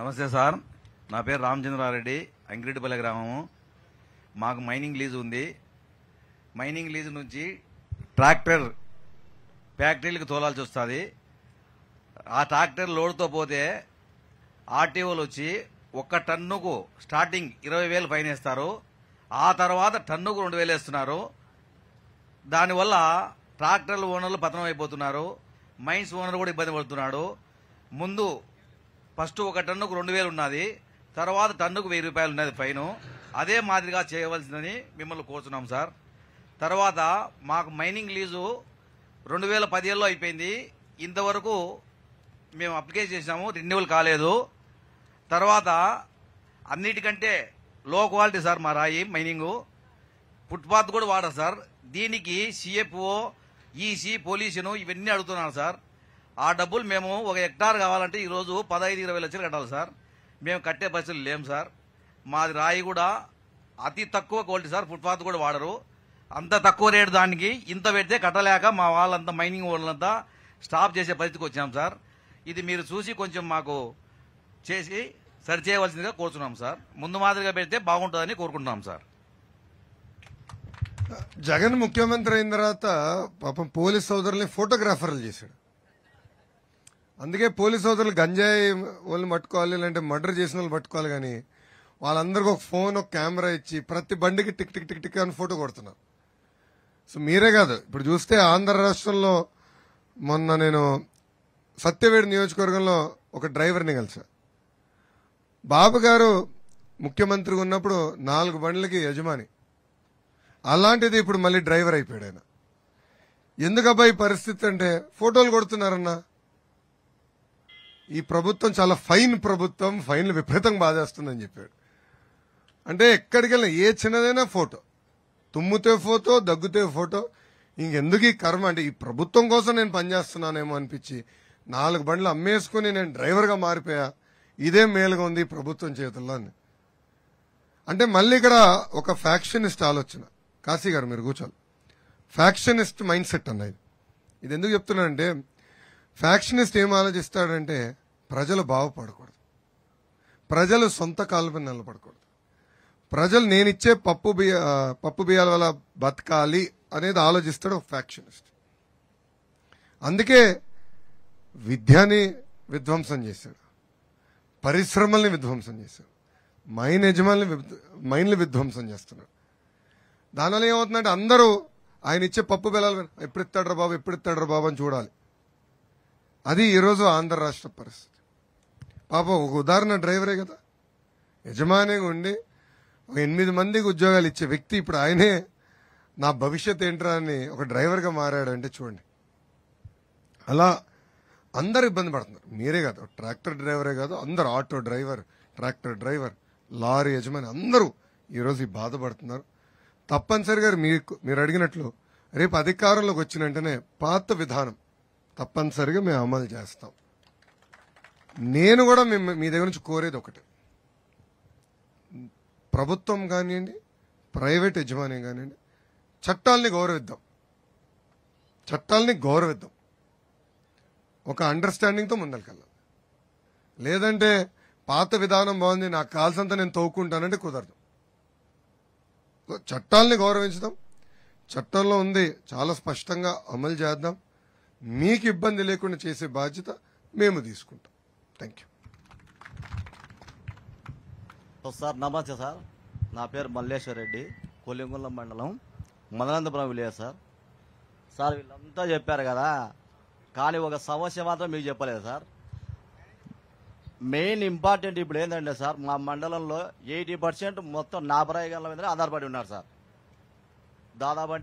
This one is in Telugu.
నమస్తే సార్ నా పేరు రామచంద్రారెడ్డి అంగిరెడ్డిపల్లె గ్రామము మాకు మైనింగ్ లీజు ఉంది మైనింగ్ లీజు నుంచి ట్రాక్టర్ ఫ్యాక్టరీలకు తోలాల్సి వస్తుంది ఆ ట్రాక్టర్ లోడ్తో పోతే ఆర్టీఓలు వచ్చి ఒక్క టన్నుకు స్టార్టింగ్ ఇరవై వేలు ఫైన్ వేస్తారు ఆ తర్వాత టన్నుకు రెండు వేలు వేస్తున్నారు దానివల్ల ట్రాక్టర్ల ఓనర్లు పతనం అయిపోతున్నారు మైన్స్ ఓనర్ కూడా ఇబ్బంది పడుతున్నాడు ముందు ఫస్ట్ ఒక టన్నుకు రెండు వేలు ఉన్నది తర్వాత టన్నుకు వెయ్యి రూపాయలు ఉన్నది ఫైన్ అదే మాదిరిగా చేయవలసిందని మిమ్మల్ని కోరుతున్నాం సార్ తర్వాత మాకు మైనింగ్ లీజు రెండు వేల పదిహేనులో అయిపోయింది ఇంతవరకు మేము అప్లికేషన్ చేసినాము రెన్యువల్ కాలేదు తర్వాత అన్నిటికంటే లో క్వాలిటీ సార్ మా రాయి మైనింగు ఫుట్పాత్ కూడా వాడరు సార్ దీనికి సిఎఫ్ఓ ఈసీ పోలీసును ఇవన్నీ అడుగుతున్నారు సార్ ఆ డబ్బులు మేము ఒక హెక్టార్ కావాలంటే ఈరోజు పదహైదు ఇరవై లక్షలు కట్టాలి సార్ మేము కట్టే పరిస్థితులు లేము సార్ మాది రాయి కూడా అతి తక్కువ క్వాలిటీ సార్ ఫుట్పాత్ కూడా వాడరు అంత తక్కువ రేటు దానికి ఇంత పెడితే కట్టలేక మా వాళ్ళంతా మైనింగ్ వాళ్ళంతా స్టాప్ చేసే పరిస్థితికి వచ్చాం సార్ ఇది మీరు చూసి కొంచెం మాకు చేసి సరి చేయవలసిందిగా కోరుతున్నాం సార్ ముందు మాదిరిగా పెడితే బాగుంటుందని కోరుకుంటున్నాం సార్ జగన్ ముఖ్యమంత్రి అయిన తర్వాత పాపం పోలీస్ సోదరుల్ని ఫోటోగ్రాఫర్లు చేశాడు అందుకే పోలీసు సోదరులు గంజాయి వాళ్ళని పట్టుకోవాలి లేదంటే మర్డర్ చేసిన వాళ్ళు పట్టుకోవాలి కానీ వాళ్ళందరికీ ఒక ఫోన్ ఒక కెమెరా ఇచ్చి ప్రతి బండికి టిక్ టిక్ టిక్ టిక్ అని ఫోటో కొడుతున్నారు సో మీరే కాదు ఇప్పుడు చూస్తే ఆంధ్ర రాష్ట్రంలో మొన్న నేను సత్యవేడి నియోజకవర్గంలో ఒక డ్రైవర్ని కలిసా బాబు గారు ముఖ్యమంత్రిగా ఉన్నప్పుడు నాలుగు బండ్లకి యజమాని అలాంటిది ఇప్పుడు మళ్ళీ డ్రైవర్ అయిపోయాడు ఆయన ఎందుకబ్బా ఈ పరిస్థితి అంటే ఫోటోలు కొడుతున్నారన్నా ఈ ప్రభుత్వం చాలా ఫైన్ ప్రభుత్వం ఫైన్లు విపరీతంగా బాధేస్తుందని చెప్పాడు అంటే ఎక్కడికి ఏ చిన్నదైనా ఫోటో తుమ్ముతే ఫోటో దగ్గుతే ఫోటో ఇంకెందుకు ఈ కర్మ అంటే ఈ ప్రభుత్వం కోసం నేను పనిచేస్తున్నానేమో అనిపించి నాలుగు బండ్లు అమ్మేసుకుని నేను డ్రైవర్గా మారిపోయా ఇదే మేలుగా ఉంది ప్రభుత్వం చేతుల్లో అని అంటే మళ్ళీ ఇక్కడ ఒక ఫ్యాక్షనిస్ట్ ఆలోచన కాశీ గారు మీరు కూర్చోాలి ఫ్యాక్షనిస్ట్ మైండ్ సెట్ అన్నది ఇది ఎందుకు చెప్తున్నానంటే ఫ్యాక్షనిస్ట్ ఏం ఆలోచిస్తాడంటే ప్రజలు బాగుపడకూడదు ప్రజలు సొంత కాలుపై నిలబడకూడదు ప్రజలు నేనిచ్చే పప్పు బియ్య పప్పు బియ్యాల వల్ల బతకాలి అనేది ఆలోచిస్తాడు ఒక ఫ్యాక్షనిస్ట్ అందుకే విద్యని విధ్వంసం చేశాడు పరిశ్రమల్ని విధ్వంసం చేశాడు మైన్ యజమాని మైన్లు విధ్వంసం చేస్తున్నాడు దానివల్ల ఏమవుతుందంటే అందరూ ఆయన ఇచ్చే పప్పు బెలాలు ఎప్పుడు ఇస్తాడ్రా బాబు ఎప్పుడు ఇస్తాడ్రా బాబు అని చూడాలి అది ఈరోజు ఆంధ్ర రాష్ట్ర పరిస్థితి పాపం ఒక ఉదాహరణ డ్రైవరే కదా యజమానిగా ఉండి ఒక ఎనిమిది మందికి ఉద్యోగాలు ఇచ్చే వ్యక్తి ఇప్పుడు ఆయనే నా భవిష్యత్ ఏంట్రా అని ఒక డ్రైవర్గా మారాడంటే చూడండి అలా అందరు ఇబ్బంది పడుతున్నారు మీరే కాదు ట్రాక్టర్ డ్రైవరే కాదు అందరు auto driver tractor driver lorry యజమాని అందరూ ఈరోజు బాధపడుతున్నారు తప్పనిసరిగా మీకు మీరు అడిగినట్లు రేపు అధికారంలోకి వచ్చిన వెంటనే పాత విధానం తప్పనిసరిగా మేము అమలు చేస్తాం నేను కూడా మీ దగ్గర నుంచి కోరేది ఒకటి ప్రభుత్వం కానివ్వండి ప్రైవేట్ యజమాన్యం కానివ్వండి చట్టాలని గౌరవిద్దాం చట్టాలని గౌరవిద్దాం ఒక అండర్స్టాండింగ్తో ముందరికెళ్ళాలి లేదంటే పాత విధానం బాగుంది నాకు కాల్సినంత నేను తోక్కుంటానంటే కుదరదు చట్టాలని గౌరవించదాం చట్టంలో ఉంది చాలా స్పష్టంగా అమలు చేద్దాం మీకు ఇబ్బంది లేకుండా చేసే బాధ్యత మేము తీసుకుంటాం థ్యాంక్ యూ సార్ నమస్తే సార్ నా పేరు మల్లేశ్వర్ రెడ్డి కొలింగుల మండలం మదనంతపురం విలేజ్ సార్ సార్ వీళ్ళంతా చెప్పారు కదా కానీ ఒక సమస్య మాత్రం మీకు చెప్పలేదు సార్ మెయిన్ ఇంపార్టెంట్ ఇప్పుడు ఏంటంటే సార్ మా మండలంలో ఎయిటీ పర్సెంట్ మొత్తం నాపరాయి గల మీద ఆధారపడి ఉన్నారు సార్ దాదాపు